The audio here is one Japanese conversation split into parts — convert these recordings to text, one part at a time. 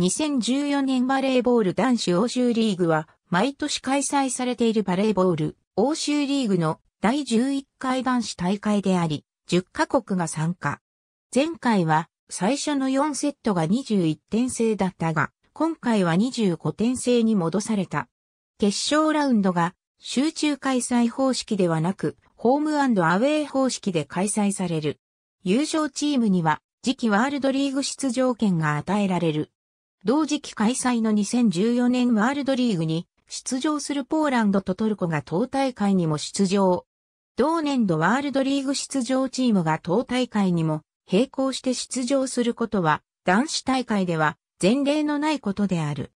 2014年バレーボール男子欧州リーグは毎年開催されているバレーボール欧州リーグの第11回男子大会であり、10カ国が参加。前回は最初の4セットが21点制だったが、今回は25点制に戻された。決勝ラウンドが集中開催方式ではなく、ホームアウェイ方式で開催される。優勝チームには次期ワールドリーグ出場権が与えられる。同時期開催の2014年ワールドリーグに出場するポーランドとトルコが党大会にも出場。同年度ワールドリーグ出場チームが党大会にも並行して出場することは男子大会では前例のないことである。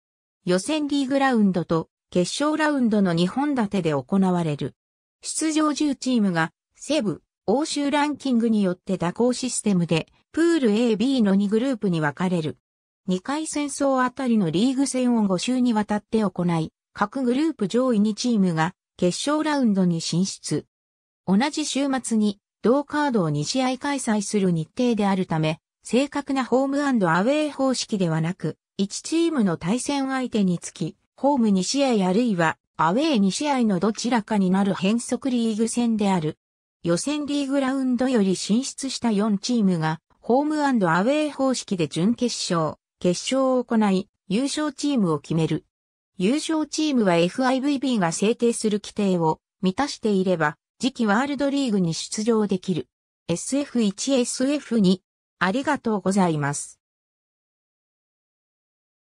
予選リーグラウンドと決勝ラウンドの2本立てで行われる。出場10チームがセブ、欧州ランキングによって蛇行システムでプール AB の2グループに分かれる。2回戦争あたりのリーグ戦を5週にわたって行い、各グループ上位2チームが決勝ラウンドに進出。同じ週末に同カードを2試合開催する日程であるため、正確なホームアウェイ方式ではなく、1チームの対戦相手につき、ホーム2試合あるいはアウェイ2試合のどちらかになる変則リーグ戦である。予選リーグラウンドより進出した4チームが、ホームアウェイ方式で準決勝、決勝を行い、優勝チームを決める。優勝チームは FIVB が制定する規定を満たしていれば、次期ワールドリーグに出場できる。SF1SF2 ありがとうございます。